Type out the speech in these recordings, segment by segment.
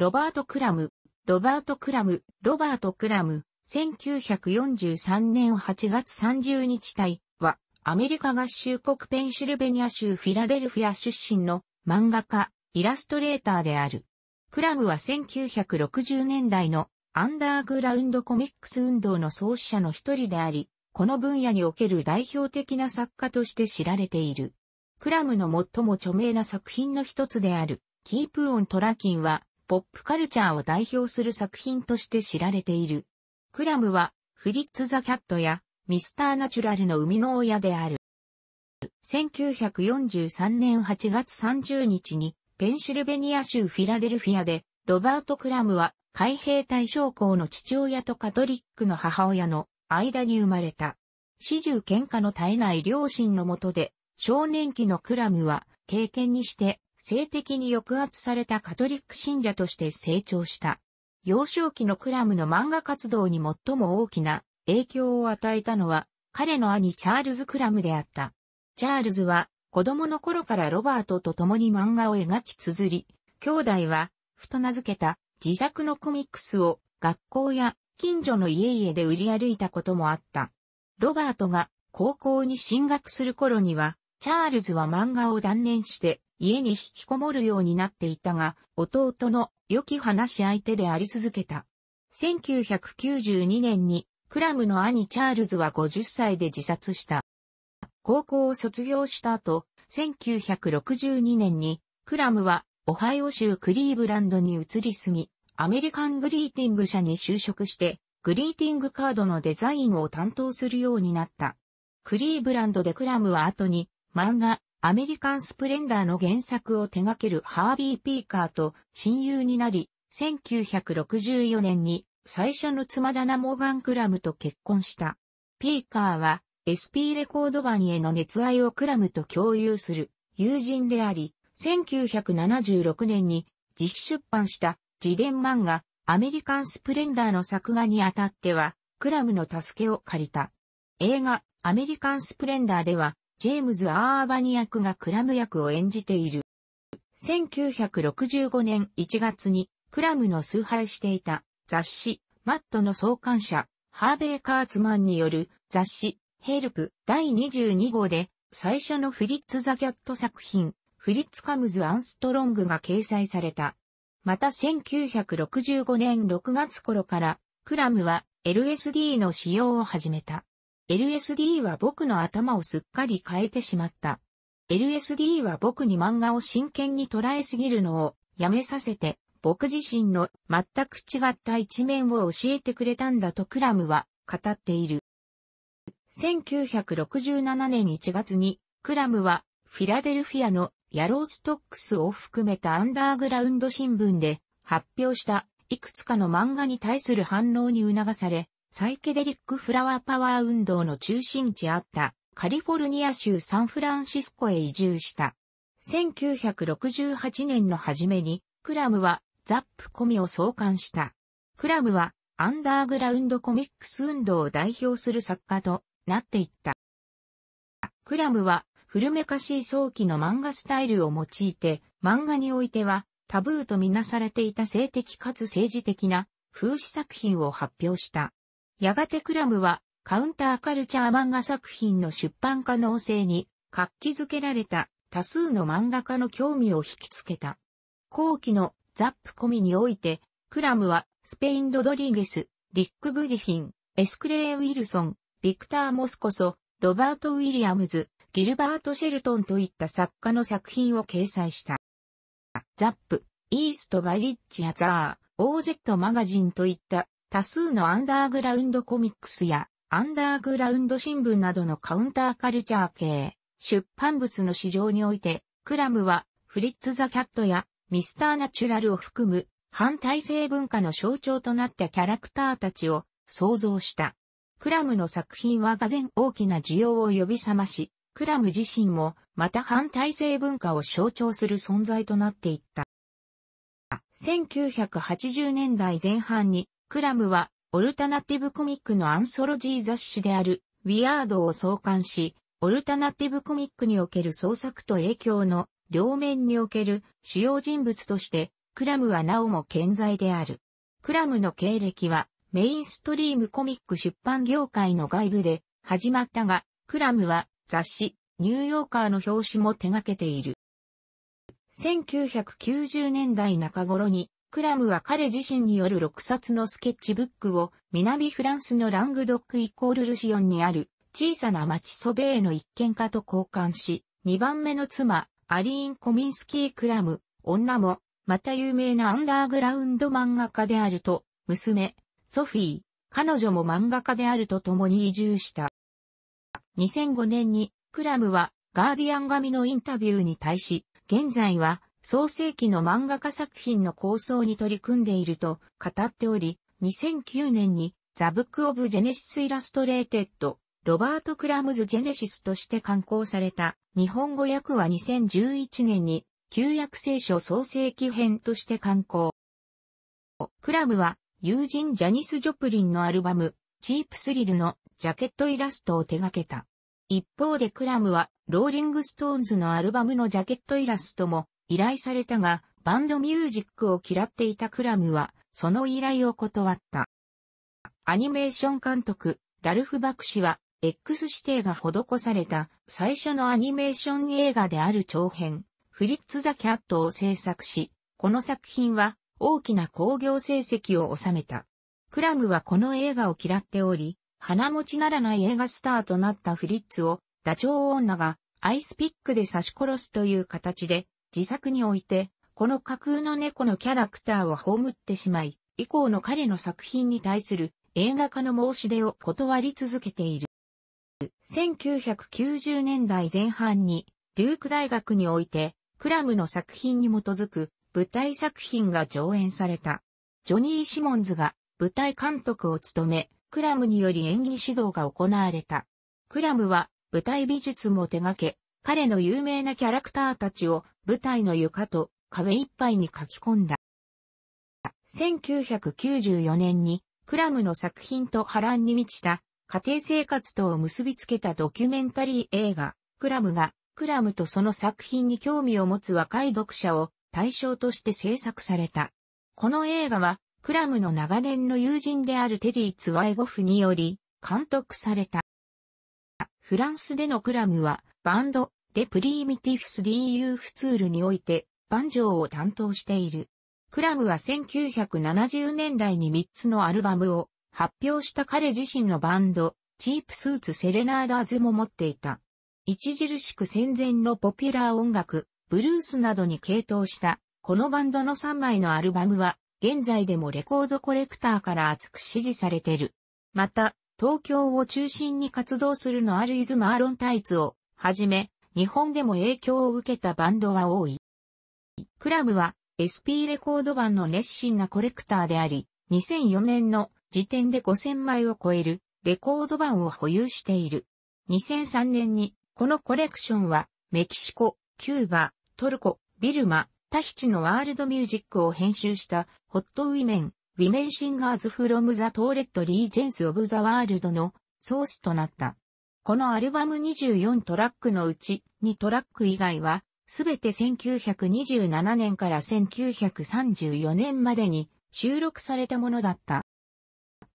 ロバート・クラム、ロバート・クラム、ロバート・クラム、1943年8月30日体は、アメリカ合衆国ペンシルベニア州フィラデルフィア出身の漫画家、イラストレーターである。クラムは1960年代のアンダーグラウンドコミックス運動の創始者の一人であり、この分野における代表的な作家として知られている。クラムの最も著名な作品の一つである、キープオントラキンは、ポップカルチャーを代表する作品として知られている。クラムは、フリッツ・ザ・キャットや、ミスター・ナチュラルの生みの親である。1943年8月30日に、ペンシルベニア州フィラデルフィアで、ロバート・クラムは、海兵隊将校の父親とカトリックの母親の間に生まれた。始終喧嘩の絶えない両親のもとで、少年期のクラムは、経験にして、性的に抑圧されたカトリック信者として成長した。幼少期のクラムの漫画活動に最も大きな影響を与えたのは彼の兄チャールズ・クラムであった。チャールズは子供の頃からロバートと共に漫画を描き綴り、兄弟は、ふと名付けた自作のコミックスを学校や近所の家々で売り歩いたこともあった。ロバートが高校に進学する頃には、チャールズは漫画を断念して家に引きこもるようになっていたが、弟の良き話し相手であり続けた。1992年に、クラムの兄チャールズは50歳で自殺した。高校を卒業した後、1962年に、クラムは、オハイオ州クリーブランドに移り住み、アメリカングリーティング社に就職して、グリーティングカードのデザインを担当するようになった。クリーブランドでクラムは後に、漫画、アメリカンスプレンダーの原作を手掛けるハービー・ピーカーと親友になり、1964年に最初の妻だなモーガン・クラムと結婚した。ピーカーは SP レコード版への熱愛をクラムと共有する友人であり、1976年に自費出版した自伝漫画アメリカンスプレンダーの作画にあたっては、クラムの助けを借りた。映画アメリカンスプレンダーでは、ジェームズ・アーバニ役がクラム役を演じている。1965年1月にクラムの崇拝していた雑誌マットの創刊者ハーベイ・カーツマンによる雑誌ヘルプ第22号で最初のフリッツ・ザ・キャット作品フリッツ・カムズ・アンストロングが掲載された。また1965年6月頃からクラムは LSD の使用を始めた。LSD は僕の頭をすっかり変えてしまった。LSD は僕に漫画を真剣に捉えすぎるのをやめさせて、僕自身の全く違った一面を教えてくれたんだとクラムは語っている。1967年1月にクラムはフィラデルフィアのヤローストックスを含めたアンダーグラウンド新聞で発表したいくつかの漫画に対する反応に促され、サイケデリックフラワーパワー運動の中心地あったカリフォルニア州サンフランシスコへ移住した。1968年の初めにクラムはザップコミを創刊した。クラムはアンダーグラウンドコミックス運動を代表する作家となっていった。クラムは古めかしい早期の漫画スタイルを用いて漫画においてはタブーとみなされていた性的かつ政治的な風刺作品を発表した。やがてクラムはカウンターカルチャー漫画作品の出版可能性に活気づけられた多数の漫画家の興味を引きつけた。後期のザップ込みにおいて、クラムはスペイン・ロドリゲス、リック・グリフィン、エスクレー・ウィルソン、ビクター・モスコソ、ロバート・ウィリアムズ、ギルバート・シェルトンといった作家の作品を掲載した。ザップ、イースト・バリッジ・アザー、オーゼット・マガジンといった多数のアンダーグラウンドコミックスやアンダーグラウンド新聞などのカウンターカルチャー系出版物の市場において、クラムはフリッツ・ザ・キャットやミスター・ナチュラルを含む反体制文化の象徴となったキャラクターたちを創造した。クラムの作品はがぜん大きな需要を呼び覚まし、クラム自身もまた反体制文化を象徴する存在となっていった。1980年代前半にクラムは、オルタナティブコミックのアンソロジー雑誌である、ウィアードを創刊し、オルタナティブコミックにおける創作と影響の両面における主要人物として、クラムはなおも健在である。クラムの経歴は、メインストリームコミック出版業界の外部で始まったが、クラムは雑誌、ニューヨーカーの表紙も手掛けている。1990年代中頃にクラムは彼自身による6冊のスケッチブックを南フランスのラングドックイコールルシオンにある小さな町ソベーの一軒家と交換し、2番目の妻、アリーン・コミンスキー・クラム、女も、また有名なアンダーグラウンド漫画家であると、娘、ソフィー、彼女も漫画家であると共に移住した。2005年に、クラムは、ガーディアン紙のインタビューに対し、現在は、創世紀の漫画家作品の構想に取り組んでいると語っており、2009年にザ・ブック・オブ・ジェネシス・イラストレーテッド、ロバート・クラムズ・ジェネシスとして刊行された日本語訳は2011年に旧約聖書創世紀編として刊行。クラムは友人ジャニス・ジョプリンのアルバム、チープスリルのジャケットイラストを手掛けた。一方でクラムは、ローリングストーンズのアルバムのジャケットイラストも依頼されたが、バンドミュージックを嫌っていたクラムは、その依頼を断った。アニメーション監督、ラルフ・バク氏は、X 指定が施された最初のアニメーション映画である長編、フリッツ・ザ・キャットを制作し、この作品は大きな興行成績を収めた。クラムはこの映画を嫌っており、鼻持ちならない映画スターとなったフリッツを、ダチョウ女がアイスピックで刺し殺すという形で自作において、この架空の猫のキャラクターを葬ってしまい、以降の彼の作品に対する映画化の申し出を断り続けている。1990年代前半に、デューク大学において、クラムの作品に基づく舞台作品が上演された。ジョニー・シモンズが舞台監督を務め、クラムにより演技指導が行われた。クラムは舞台美術も手掛け、彼の有名なキャラクターたちを舞台の床と壁いっぱいに書き込んだ。1994年にクラムの作品と波乱に満ちた家庭生活とを結びつけたドキュメンタリー映画クラムがクラムとその作品に興味を持つ若い読者を対象として制作された。この映画はクラムの長年の友人であるテリー・ツワイゴフにより監督された。フランスでのクラムはバンド、レプリーミティフス DU フツールにおいて、バンジョーを担当している。クラムは1970年代に3つのアルバムを発表した彼自身のバンド、チープスーツセレナーダーズも持っていた。著しく戦前のポピュラー音楽、ブルースなどに傾倒した、このバンドの3枚のアルバムは、現在でもレコードコレクターから厚く支持されてる。また、東京を中心に活動するのアルイズ・マーロン・タイツをはじめ、日本でも影響を受けたバンドは多い。クラムは SP レコード版の熱心なコレクターであり、2004年の時点で5000枚を超えるレコード版を保有している。2003年にこのコレクションはメキシコ、キューバ、トルコ、ビルマ、タヒチのワールドミュージックを編集したホットウィメン、ウィメンシンガーズフロムザトーレットリージェンスオブザワールドのソースとなった。このアルバム24トラックのうち2トラック以外は、すべて1927年から1934年までに収録されたものだった。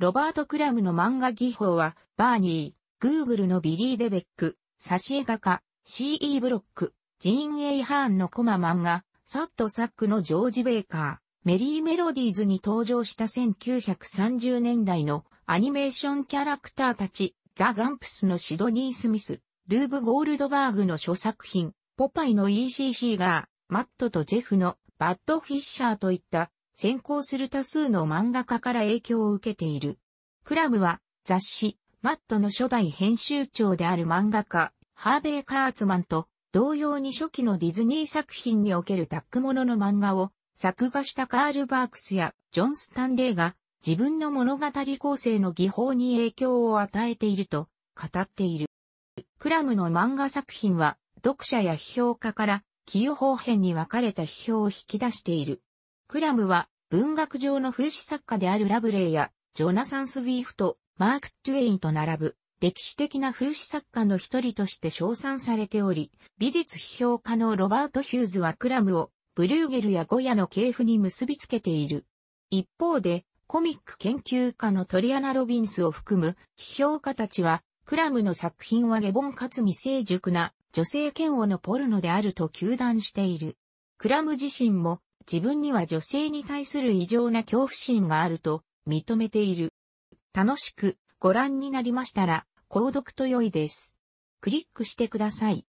ロバート・クラムの漫画技法は、バーニー、グーグルのビリー・デベック、挿絵画家、C.E. ブロック、ジーン・エイ・ハーンのコマ漫画、サット・サックのジョージ・ベイカー、メリー・メロディーズに登場した1930年代のアニメーションキャラクターたち、ザ・ガンプスのシドニー・スミス、ルーブ・ゴールドバーグの諸作品、ポパイの ECC ー、マットとジェフのバッド・フィッシャーといった先行する多数の漫画家から影響を受けている。クラブは雑誌マットの初代編集長である漫画家ハーベイ・カーツマンと同様に初期のディズニー作品におけるタッグものの漫画を作画したカール・バークスやジョン・スタンレーが自分の物語構成の技法に影響を与えていると語っている。クラムの漫画作品は読者や批評家から寄与方編に分かれた批評を引き出している。クラムは文学上の風刺作家であるラブレイやジョナサン・スウィーフとマーク・トゥエインと並ぶ歴史的な風刺作家の一人として称賛されており、美術批評家のロバート・ヒューズはクラムをブルーゲルやゴヤの系譜に結びつけている。一方で、コミック研究家のトリアナ・ロビンスを含む批評家たちは、クラムの作品は下凡かつ未成熟な女性嫌悪のポルノであると求断している。クラム自身も自分には女性に対する異常な恐怖心があると認めている。楽しくご覧になりましたら、購読と良いです。クリックしてください。